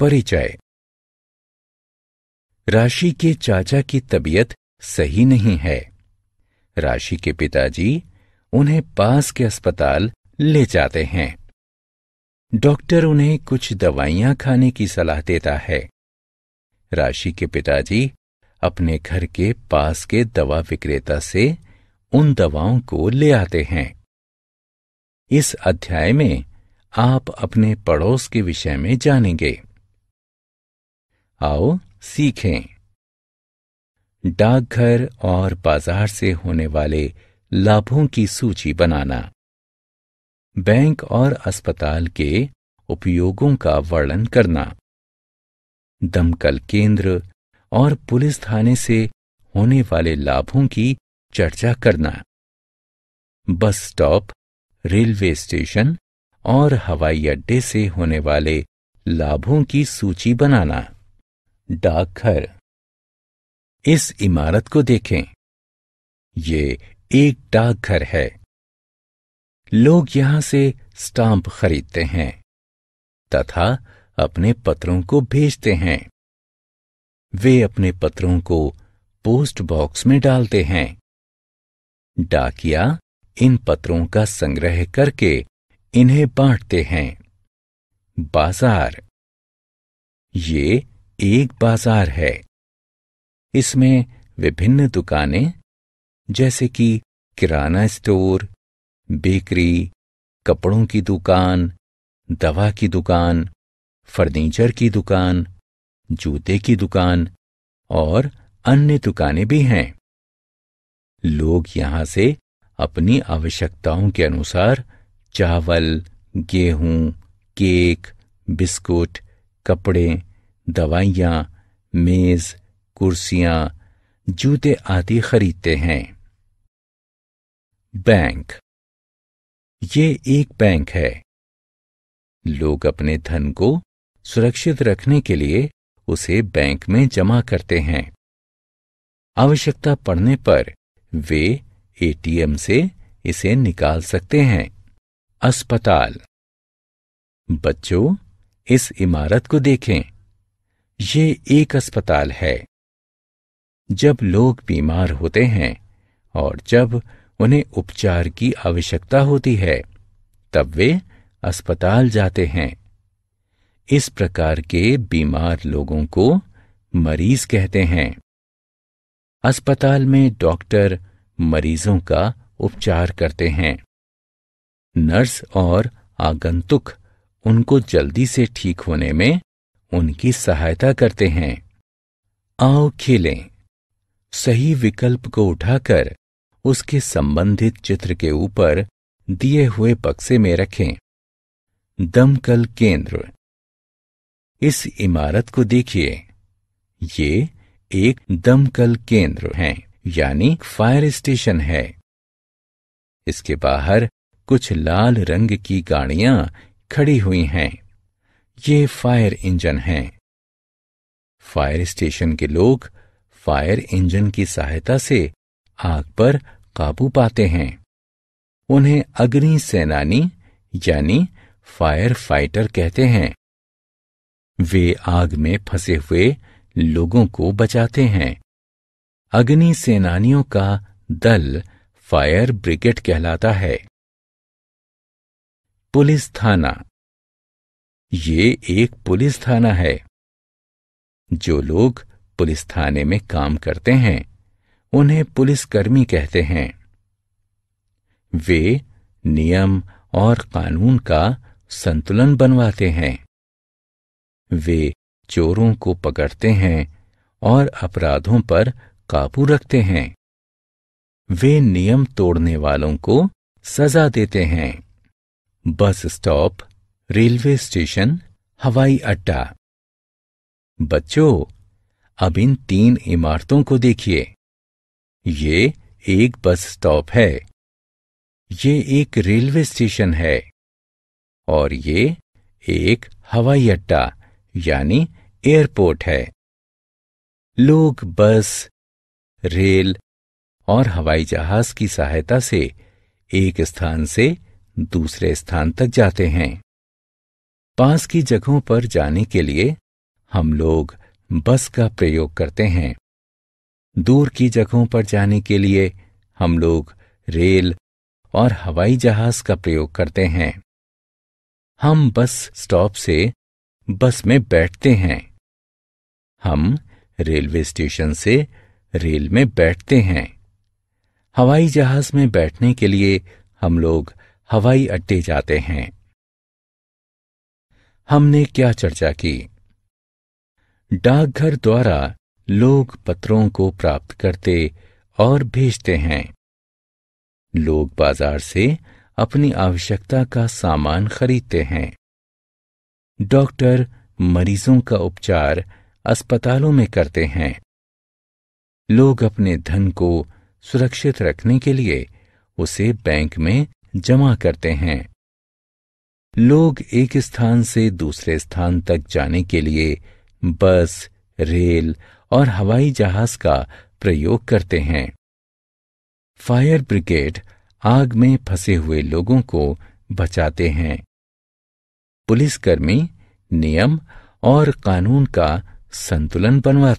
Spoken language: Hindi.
परिचय राशि के चाचा की तबीयत सही नहीं है राशि के पिताजी उन्हें पास के अस्पताल ले जाते हैं डॉक्टर उन्हें कुछ दवाइयां खाने की सलाह देता है राशि के पिताजी अपने घर के पास के दवा विक्रेता से उन दवाओं को ले आते हैं इस अध्याय में आप अपने पड़ोस के विषय में जानेंगे आओ सीखें डाकघर और बाजार से होने वाले लाभों की सूची बनाना बैंक और अस्पताल के उपयोगों का वर्णन करना दमकल केंद्र और पुलिस थाने से होने वाले लाभों की चर्चा करना बस स्टॉप रेलवे स्टेशन और हवाई अड्डे से होने वाले लाभों की सूची बनाना डाकघर इस इमारत को देखें ये एक डाकघर है लोग यहां से स्टाम्प खरीदते हैं तथा अपने पत्रों को भेजते हैं वे अपने पत्रों को पोस्ट बॉक्स में डालते हैं डाकिया इन पत्रों का संग्रह करके इन्हें बांटते हैं बाजार ये एक बाजार है इसमें विभिन्न दुकानें जैसे कि किराना स्टोर बेकरी कपड़ों की दुकान दवा की दुकान फर्नीचर की दुकान जूते की दुकान और अन्य दुकानें भी हैं लोग यहां से अपनी आवश्यकताओं के अनुसार चावल गेहूं केक बिस्कुट कपड़े दवाइयाँ मेज़ कुर्सियाँ जूते आदि खरीदते हैं बैंक ये एक बैंक है लोग अपने धन को सुरक्षित रखने के लिए उसे बैंक में जमा करते हैं आवश्यकता पड़ने पर वे एटीएम से इसे निकाल सकते हैं अस्पताल बच्चों इस इमारत को देखें ये एक अस्पताल है जब लोग बीमार होते हैं और जब उन्हें उपचार की आवश्यकता होती है तब वे अस्पताल जाते हैं इस प्रकार के बीमार लोगों को मरीज कहते हैं अस्पताल में डॉक्टर मरीजों का उपचार करते हैं नर्स और आगंतुक उनको जल्दी से ठीक होने में उनकी सहायता करते हैं आओ खेलें सही विकल्प को उठाकर उसके संबंधित चित्र के ऊपर दिए हुए बक्से में रखें दमकल केंद्र इस इमारत को देखिए ये एक दमकल केंद्र है यानी फायर स्टेशन है इसके बाहर कुछ लाल रंग की गाड़ियां खड़ी हुई हैं ये फायर इंजन हैं। फायर स्टेशन के लोग फायर इंजन की सहायता से आग पर काबू पाते हैं उन्हें अग्नि सेनानी यानी फायर फाइटर कहते हैं वे आग में फंसे हुए लोगों को बचाते हैं अग्नि सेनानियों का दल फायर ब्रिगेड कहलाता है पुलिस थाना ये एक पुलिस थाना है जो लोग पुलिस थाने में काम करते हैं उन्हें पुलिसकर्मी कहते हैं वे नियम और कानून का संतुलन बनवाते हैं वे चोरों को पकड़ते हैं और अपराधों पर काबू रखते हैं वे नियम तोड़ने वालों को सजा देते हैं बस स्टॉप रेलवे स्टेशन हवाई अड्डा बच्चों अब इन तीन इमारतों को देखिए ये एक बस स्टॉप है ये एक रेलवे स्टेशन है और ये एक हवाई अड्डा यानी एयरपोर्ट है लोग बस रेल और हवाई जहाज की सहायता से एक स्थान से दूसरे स्थान तक जाते हैं पास की जगहों पर जाने के लिए हम लोग बस का प्रयोग करते हैं दूर की जगहों पर जाने के लिए हम लोग रेल और हवाई जहाज का प्रयोग करते हैं हम बस स्टॉप से बस में बैठते हैं हम रेलवे स्टेशन से रेल में बैठते हैं हवाई जहाज में बैठने के लिए हम लोग हवाई अड्डे जाते हैं हमने क्या चर्चा की डाकघर द्वारा लोग पत्रों को प्राप्त करते और भेजते हैं लोग बाजार से अपनी आवश्यकता का सामान खरीदते हैं डॉक्टर मरीजों का उपचार अस्पतालों में करते हैं लोग अपने धन को सुरक्षित रखने के लिए उसे बैंक में जमा करते हैं लोग एक स्थान से दूसरे स्थान तक जाने के लिए बस रेल और हवाई जहाज का प्रयोग करते हैं फायर ब्रिगेड आग में फंसे हुए लोगों को बचाते हैं पुलिसकर्मी नियम और कानून का संतुलन बनवाते